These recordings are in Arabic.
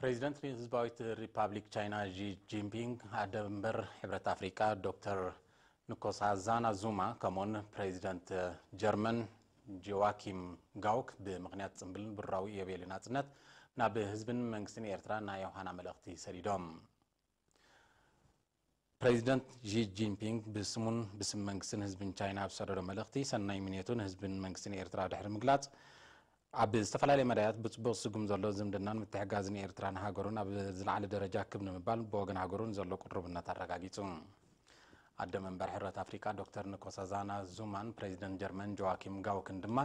ፕሬዚደንት ህዝባዊት ሪፓብሊክ ቻይና ዢ ጂንፒንግ አደንበር ሕብረት አፍሪቃ ዶክተር ንኮሳዛና ዙማ ከምኡውን ፕሬዚደንት ጀርመን ጆዋኪም ጋውክ ብምክንያት ፅምብልን ብራዊ የቤል ናፅነት ናብ ህዝብን መንግስትን ኤርትራ ናይ ዮሃና መልእክቲ ሰዲዶም ፕሬዚደንት ዢ ጂንፒንግ ብስሙን ብስም መንግስትን ህዝብን ቻይና ብሰደዶ መልእክቲ ሰናይ ምኔቱን ህዝብን መንግስትን ኤርትራ ድሕሪ ምግላፅ ኣብ ዝተፈላለየ መዳያት ብፅቡቅ ስጉም ዘሎ ዝምድናን ምትሕጋዝ ኤርትራን ሃገሩን ኣብ ዝለዓለ ደረጃ ክብ ንምባል ብወገን ሃገሩን ዘሎ ቅርብነት ኣረጋጊፁ ኣደ መንበር ሕብረት ኣፍሪካ ዶክተር ንኮሳዛና ዙማን ፕሬዚደንት ጀርመን ጆዋኪም ጋውክን ድማ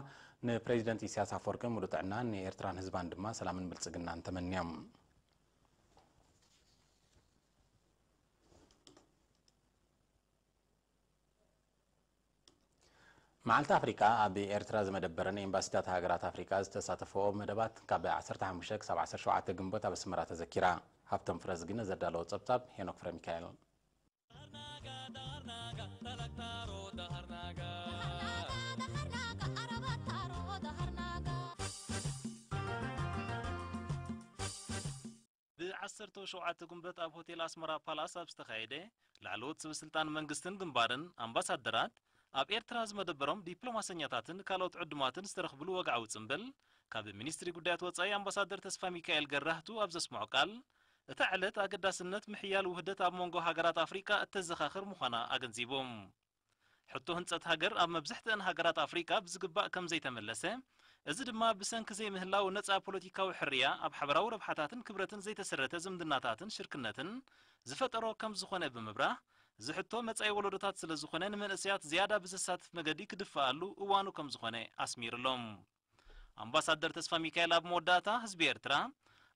ንፕሬዚደንት ኢሳያስ ኣፈወርቅን ሙሉእ ጥዕናን ንኤርትራን ህዝባን ድማ ሰላምን ብልፅግናን ተመንዮም መዓልቲ ኣፍሪካ ኣብ ኤርትራ ዝመደበረን ኤምባሲታት ሃገራት ኣፍሪካ ዝተሳተፈዎ መደባት ካብ 15 ክሳብ 17 ግንቦት ኣብ ኣስመራ ተዘኪራ ሃብቶም ፍረስ ግን ዘዳለዎ ጸብጻብ ሄኖክ ፍረ ሚካኤል ብ17 ጉንበት ኣብ ሆቴል ኣስመራ ፓላስ ኣብ ዝተኻየደ ላዕለዎት ስብስልጣን መንግስትን ግንባርን ኣምባሳደራት ኣብ ኤርትራ ዝመደበሮም ዲፕሎማሰኛታትን ካልኦት ዕዱማትን ዝተረኽብሉ ወግዓዊ ፅምብል ካብ ሚኒስትሪ ጉዳያት ወፃኢ ኣምባሳደር ተስፋ ሚካኤል ገራህቱ ኣብ ዘስምዖ ቃል እታ ዕለት ኣገዳስነት ምሕያል ውህደት ኣብ መንጎ ሃገራት ኣፍሪቃ እተዘኻኽር ምዃና ኣገንዚቦም ሕቶ ህንፀት ሃገር ኣብ መብዛሕትአን ሃገራት ኣፍሪቃ ብዝግባእ ከም ዘይተመለሰ እዚ ድማ ብሰንኪ ዘይምህላው ነፃ ፖለቲካዊ ሕርያ ኣብ ሓበራዊ ረብሓታትን ክብረትን ዘይተሰረተ ዝምድናታትን ሽርክነትን ዝፈጠሮ ከም ዝኾነ ብምብራህ ዝሕቶ መጻኢ ወለዶታት ስለ ዝኾነ ንመንእሰያት ዝያዳ ብዝሳትፍ መገዲ ክድፋኣሉ እዋኑ ከም ዝኾነ ኣስሚሩሎም ኣምባሳደር ተስፋ ሚካኤል ኣብ መወዳእታ ህዝቢ ኤርትራ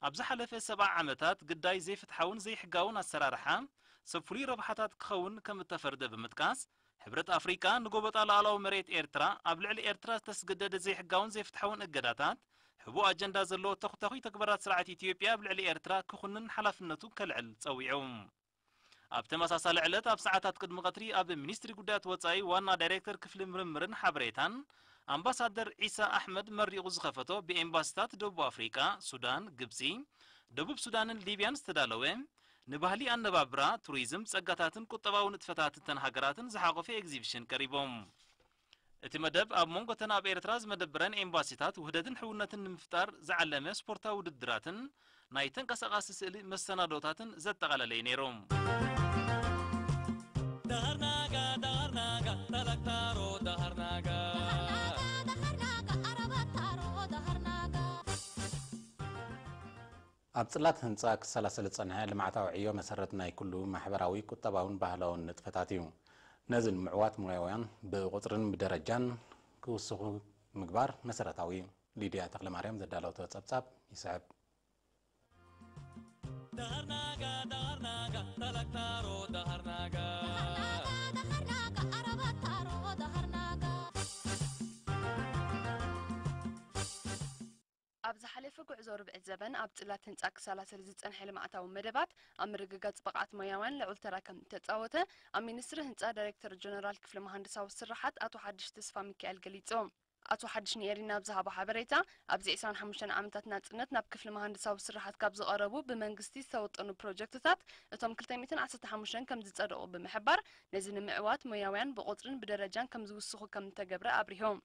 ኣብ ዝሓለፈ ሰብዓ ዓመታት ግዳይ ዘይፍትሓውን ዘይሕጋውን ኣሰራርሓ ሰብ ፍሉይ ረብሓታት ክኸውን ከም እተፈርደ ብምጥቃስ ሕብረት ኣፍሪካ ንጎበጣ ላዕላዊ መሬት ኤርትራ ኣብ ልዕሊ ኤርትራ ዝተስገደደ ዘይሕጋውን ዘይፍትሓውን እገዳታት ህቡእ ኣጀንዳ ዘለዎ ተኽተኺ ተግባራት ስርዓት ኢትዮጵያ ኣብ ልዕሊ ኤርትራ ክኹንን ሓላፍነቱ ከልዕል ጸዊዑ ኣብ ተመሳሳሊ ዕለት ኣብ ሰዓታት ቅድሚ ቀትሪ ኣብ ሚኒስትሪ ጉዳያት ወፃኢ ዋና ዳይረክተር ክፍሊ ምርምርን ሓበሬታን ኣምባሳደር ዒሳ ኣሕመድ መሪቑ ዝኸፈቶ ብኤምባሲታት ደቡብ ኣፍሪቃ ሱዳን ግብፂ ደቡብ ሱዳንን ሊብያን ዝተዳለወ ንባህሊ ኣነባብራ ቱሪዝም ጸጋታትን ቁጠባዊ ንጥፈታት እተን ሃገራትን ዝሓቆፈ ኤግዚቢሽን ቀሪቦም እቲ መደብ ኣብ መንጎተን ኣብ ኤርትራ ዝመደብረን ኤምባሲታት ውህደትን ሕውነትን ንምፍጣር ዝዓለመ ስፖርታዊ ውድድራትን ናይ ተንቀሳቓሲ ስእሊ መሰናዶታትን ዘጠቓለለዩ ነይሮም Daharnaga, Daharnaga, Talak Daharnaga. ኣብ ፅላት ህንፃ ክሰላሰል ዝፀንሐ ልማዕታዊ ዕዮ መሰረት ናይ ኩሉ ማሕበራዊ ቁጠባውን ባህላውን ንጥፈታት እዩ ነዚ ንምዕዋት ሙያውያን ብቁፅርን ብደረጃን ክውስኹ ምግባር መሰረታዊ እዩ ሊድያ ተክለማርያም ዘዳለውቶ ፀብጻብ ይስዕብ ዳርናጋ ዳርናጋ ተለክታ ዕዘበን ኣብ ፅላት ህንፃ ክሳላሰል ዝፀንሐ ልማዕታዊ መደባት ኣብ ምርግጋፅ ብቕዓት ሞያውያን ልዑል ተራ ከም ተፃወተ ኣብ ሚኒስትሪ ህንፃ ዳይረክተር ጀነራል ክፍሊ መሃንድሳዊ ስራሓት ኣቶ ሓድሽ ተስፋ ሚካኤል ገሊፆ ኣቶ ሓድሽ ንኤሪና ኣብ ዝሃቦ ሓበሬታ ኣብዚ 25 ዓመታት ናፅነት ናብ ክፍሊ መሃንድሳዊ ስራሓት ካብ ዝቐረቡ ብመንግስቲ ዝተወጠኑ ፕሮጀክትታት እቶም 215 ከም ዝፀደቑ ብምሕባር ነዚ ንምዕዋት ሞያውያን ብቁፅርን ብደረጃን ከም ዝውስኹ ከም ዝተገብረ ኣብሪሆም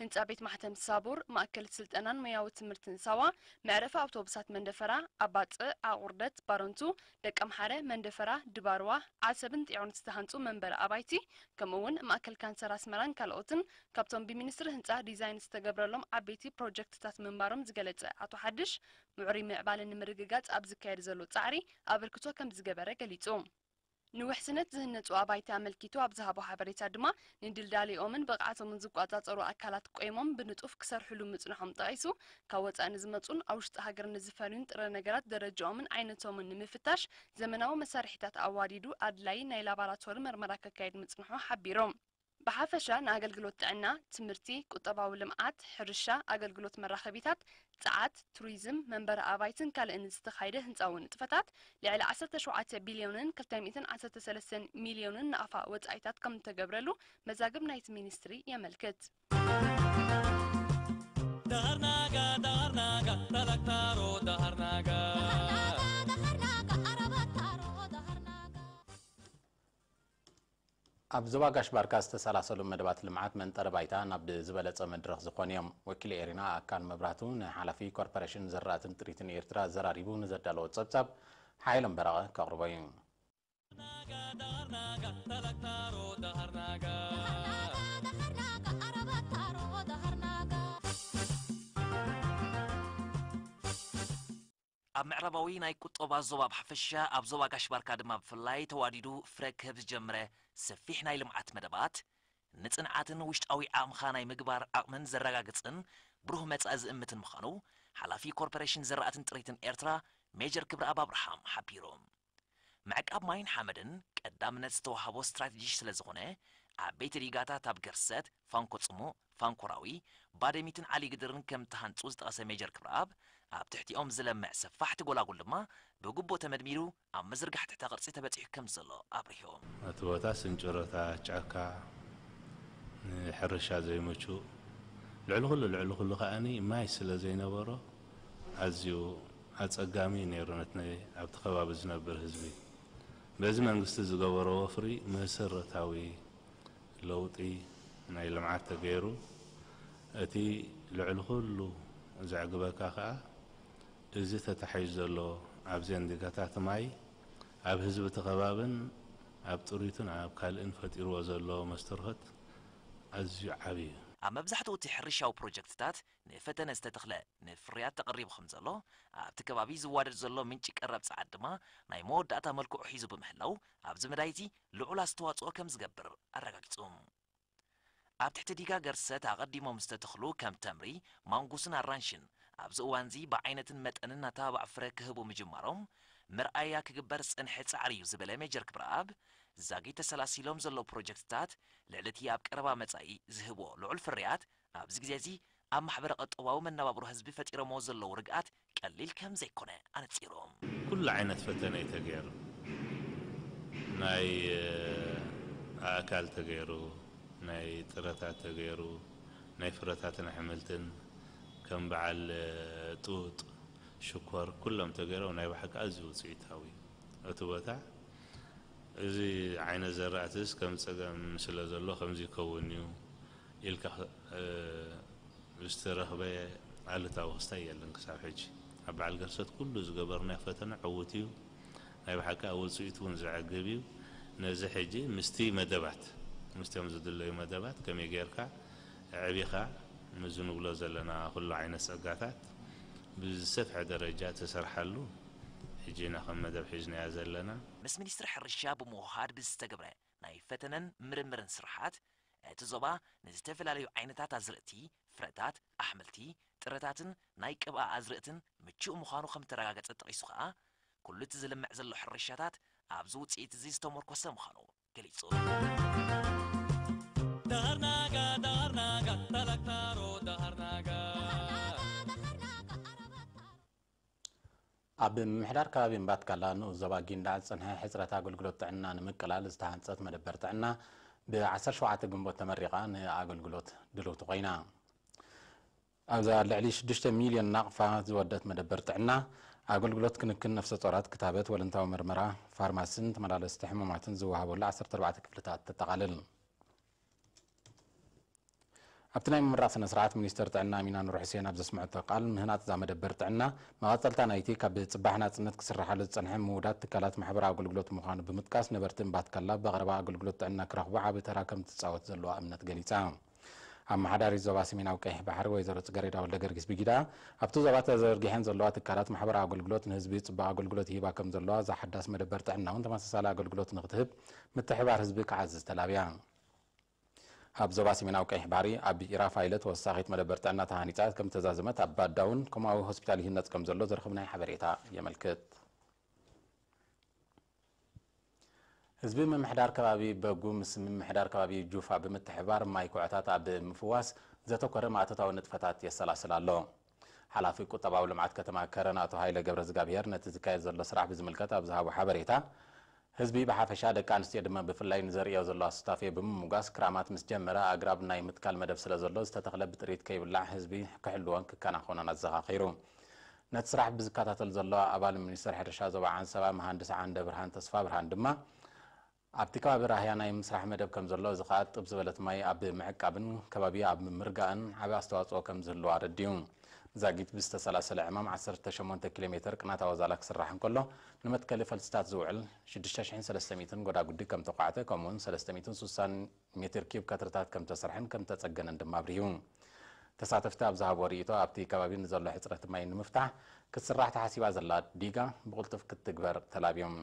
ህንፃ ቤት ማሕተም ሳቡር ማእከል ስልጠናን ሙያዊ ትምህርትን ሳዋ መዕረፊ ኣውቶቡሳት መንደፈራ ኣባፅእ ኣቑርደት ባረንቱ ደቀ ምሓረ መንደፈራ ድባርዋ ዓሰብን ጢዑን ዝተሃንፁ መንበረ ኣባይቲ ከምኡ እውን ማእከል ካንሰር ኣስመራን ካልኦትን ካብቶም ብሚኒስትሪ ህንፃ ዲዛይን ዝተገብረሎም ዓበይቲ ፕሮጀክትታት ምንባሮም ዝገለፀ ኣቶ ሓድሽ ምዕሩይ ምዕባልን ንምርግጋፅ ኣብ ዝካየድ ዘሎ ፃዕሪ ኣበርክቶ ከም ዝገበረ ገሊፁ ንውሕስነት ዝህነፁ ኣባይቲ ኣመልኪቱ ኣብ ዝሃቦ ሓበሬታ ድማ ንድልዳሊኦምን ብቕዓቶምን ዝቋፃፀሩ ኣካላት ቆይሞም ብንጡፍ ክሰርሕሉ ምፅንሖም ጠቂሱ ካብ ወፃኢ ንዝመፁን ኣብ ውሽጢ ሃገር ንዝፈርዩን ጥረ ነገራት ደረጃኦምን ዓይነቶምን ንምፍታሽ ዘመናዊ መሳርሒታት ኣዋዲዱ ኣድላይ ናይ ላባራቶሪ መርመራ ከካየድ ምፅንሖ ሓቢሮም ብሓፈሻ ንኣገልግሎት ጥዕና፣ ትምህርቲ፣ ቁጠባዊ ልምዓት፣ ሕርሻ፣ ኣገልግሎት መራኸቢታት፣ ፀዓት፣ ቱሪዝም፣ መንበሪ ኣባይትን ካልእን ዝተኻይደ ህንፃዊ ንጥፈታት ልዕሊ 17 ቢልዮንን 213 ሚልዮንን ንኣፋ ወፃኢታት ከም ተገብረሉ መዛግብ ናይቲ ሚኒስትሪ የመልክት ዳርናጋ ዳርናጋ ኣብ ዞባ ጋሽባርካ ዝተሰላሰሉ መደባት ልምዓት መንጠረ ባይታ ናብ ዝበለፀ መድረኽ ዝኾኑ እዮም ወኪል ኤሪና ኣካል መብራህቱ ንሓላፊ ኮርፖሬሽን ዘራእትን ጥሪትን ኤርትራ ዘራሪቡ ንዘዳለዎ ፀብጻብ ሓይሎም በረቐ ከቕርቦ እዩ ዳርናጋ ዳርናጋ ተለክታሮ ኣብ ምዕረባዊ ናይ ቁጠባ ዞባ ብሓፈሻ ኣብ ዞባ ጋሽባርካ ድማ ብፍላይ ተዋዲዱ ፍረ ክህብ ዝጀምረ ሰፊሕ ናይ ልምዓት መደባት ንፅንዓትን ውሽጣዊ ዓቕምኻ ናይ ምግባር ዓቕምን ዘረጋግፅን ብሩህ መጻኢ ዝእምትን ምዃኑ ሓላፊ ኮርፖሬሽን ዘራእትን ጥሪትን ኤርትራ ሜጀር ክብረ ኣብ ኣብርሃም ሓቢሮም ምዕቃብ ማይን ሓመድን ቀዳምነት ዝተዋህቦ ስትራቴጂ ስለ ዝኾነ ዓበይቲ ሪጋታት ኣብ ገርሰት ፋንኮ ጽሙቕ ፋንኮ ራዊ ባደሚትን ዓሊ ግድርን ከም ተሃንጹ ዝጠቐሰ ሜጀር ክብረኣብ ኣብ ትሕቲኦም ዝለምዕ ሰፋሕቲ ጎላጉል ድማ ብግቡእ ተመድሚሩ ኣብ ምዝርጋሕ ትሕተ ቅርፂ ተበፂሑ ከም ዘሎ ኣብርሂቦም እቲ ቦታ ስንጭሮታ ጫካ ሕርሻ ዘይምቹእ ልዕሊ ኩሉ ልዕሊ ኩሉ ከዓኒ ማይ ስለ ዘይነበሮ ኣዝዩ ኣፀጋሚ ነይሩ ነቲ ኣብቲ ከባቢ ዝነብር ህዝቢ በዚ መንግስቲ ዝገበሮ ወፍሪ መሰረታዊ لوطي ناي لمعات تغيرو اتي لعلهل زعقبكا خا ازي تتحيز زلو ابزين ديكاتات ماي اب حزب تخبابن اب طريتن اب كالن فطيرو زلو مسترهت ازي عبيه ኣብ መብዛሕትኡ እቲ ሕርሻዊ ፕሮጀክትታት ንፈተነ ዝተተኽለ ንፍርያት ተቐሪቡ ከም ዘሎ ኣብቲ ከባቢ ዝዋደድ ዘሎ ምንጪ ቀረብ ፀዓት ድማ ናይ መወዳእታ መልክዑ ሒዙ ብምሕላው ኣብዚ መዳይቲ ልዑል ኣስተዋፅኦ ከም ዝገብር ኣረጋጊጹ ኣብ ትሕቲ ዲጋ ገርሰት ኣቐዲሞም ዝተተኽሉ ከም ተምሪ ማንጉስን ኣራንሽን ኣብዚ እዋን እዚ ብዓይነትን መጠንን ኣተባባዕ ፍረ ክህቡ ምጅማሮም ምርኣያ ክግበር ፅንሒ ፃዕሪ እዩ ዝበለ ሜጀር ክብረኣብ زاقي تسلاسيلوم زلو تات لعلتي أب كربا متأي زهبو لعل فريات أب زجزي أما حبر قطواو من نوابر هزبي فتير موزل زلو رقات قليل كم زي أنا تيروم كل عينة فتنة تغير ناي أكل تغيرو ناي ترتات تغيرو ناي فرتات حملتن كم بعل توت شكر كلهم تغيرو ناي بحق أزو سيتاوي أتوبتا እዚ ዓይነት ዘራእትስ ከም ፀገም ስለ ዘሎ ከምዚ ይከውን እዩ ኢልካ ዝተረኽበ ኣልታዊ ክስታይ የለን ክሳብ ሕጂ ኣብ በዓል ገርሰት ኩሉ ዝገበርናዮ ፈተነ ዕውት እዩ ናይ ብሓቂ ኣብ ውፅኢት እውን ዝዓግብ እዩ ነዚ ሕጂ ምስቲ መደባት ምስቶም ዝድለዩ መደባት ከመይ ጌርካ ዕቢኻ ምዝ ንብሎ ዘለና ኩሉ ዓይነት ፀጋታት ብዝሰፍሐ ደረጃ ተሰርሓሉ ሕጂና ከም መደብ ሒዝናያ ዘለና ምስ ሚኒስትሪ ሕርሻ ብምውሃድ ብዝተገብረ ናይ ፈተነን ምርምርን ስራሓት እቲ ዞባ ንዝተፈላለዩ ዓይነታት ኣዝርእቲ ፍረታት ኣሕምልቲ ጥረታትን ናይ ቅብኣ ኣዝርእትን ምቹእ ምዃኑ ከም ተረጋገፀ ጠቂሱ ከዓ ኩሉ እቲ ዝልምዕ ዘሎ ሕርሻታት ኣብዚ ውፅኢት እዚ ዝተመርኮሰ ምዃኑ ገሊጹ ዳሃርናጋ ዳሃርናጋ ታላክታሮ ዳሃርናጋ أب محرر كابين بات كلان وزبا جندال سنها حسرة تاقل قلوت عنا نمكلال استهان ست مدبرت عنا بعصر شوعة قنبو تمرغان اقل قلوت دلوت غينا أبزا لعليش دشت مليون نقفة زودت مدبرت عنا اقل قلوت كنكن نفس طورات كتابات ولنتاو مرمرا فارماسين تمرال استحمو معتن زوها بول عصر تربعة كفلتات تتغللن ابتنا من راسنا سرعات منستر تعنا مينا نروح سينا بزا سمعت قال مهنا تزام دبر تعنا ما غطلتان ايتي كاب تصبحنا تنتك سرحة لتصنح مودات تكالات محبرة اقل قلوت مخانو بمتكاس نبرتن بات كلا بغربة اقل قلوت تعنا كراخ بعا بتراكم تتساوت زلوا امنت قليتا اما حداري زوا سمينا وكيح بحر ويزارو تقاري داول لقر قس بجدا ابتو زوا تزار جيحن زلوا تكالات محبرة اقل قلوت نهزبي تصبع اقل قلوت هيبا كم زلوا زا حداس مدبر تعنا وانت ما سسالة اقل قلوت نغتهب متحبار هزبي كعزز تلابيان يعني. ኣብ ዞባ ሰሜናዊ ቀይሕ ባሕሪ ዓቢ ኢራፋይለ ተወሳኺት መደበር ጥዕና ተሃኒፃት ከም ተዛዘመት ኣብ ባዳውን ከምኣዊ ሆስፒታል ይህነፅ ከም ዘሎ ዝረኸብናይ ሓበሬታ የመልክት ህዝቢ ምምሕዳር ከባቢ በጉ ምስ ምምሕዳር ከባቢ ጁፋ ብምትሕባር ማይ ኩዕታት ኣብ ምፍዋስ ዘተኮረ ማእተታዊ ንጥፈታት የሰላስል ኣሎ ሓላፊ ቁጠባዊ ልምዓት ከተማ ከረን ኣቶ ሃይለ ገብረ ዝጋብሄር ነቲ ዝካየድ ዘሎ ስራሕ ብዝምልከት ኣብ ዝሃቦ ሓበሬታ ህዝቢ ብሓፈሻ ደቂ ኣንስትዮ ድማ ብፍላይ ንዘርእዮ ዘሎ ኣስታፌ ብምሙጋስ ክራማት ምስ ጀመረ ኣግራብ ናይ ምትካል መደብ ስለ ዘሎ ዝተተኽለ ብጥሪት ከይብላዕ ህዝቢ ክሕልዎን ክከናኸኖን ኣዘኻኺሩ ነቲ ስራሕ ብዝከታተል ዘሎ ኣባል ሚኒስተር ሕርሻ ዞባ ዓንሰባ መሃንድስ ዓንደ ብርሃን ተስፋ ብርሃን ድማ ኣብቲ ከባቢ ራህያ ናይ ምስራሕ መደብ ከም ዘሎ እዚ ከዓ ጥብ ዝበለት ማይ ኣብ ምዕቃብን ከባቢ ኣብ ምርጋእን ዓብ ኣስተዋፅኦ ከም ዝህልዋ ኣረዲዩ ዛጊት ብዝተሰላሰለ ዕማም 18 ኪሎ ሜትር ቅናት ኣወዛላ ክስራሕ እንከሎ ንመትከሊ ፈልስታት ዝውዕል 6300 ጎዳጉዲ ከም ተኳዕተ ከምኡውን 360 ሜትር ኪብ ከትርታት ከም ተሰርሐን ከም ተፀገነን ድማ ኣብርሂቡ ተሳተፍቲ ኣብ ዝሃቦ ርእቶ ኣብቲ ከባቢ ንዘሎ ሕፅረት ማይ ንምፍታሕ ክትስራሕ ተሓሲባ ዘላ ዲጋ ብቕልጡፍ ክትትግበር ተላብዮም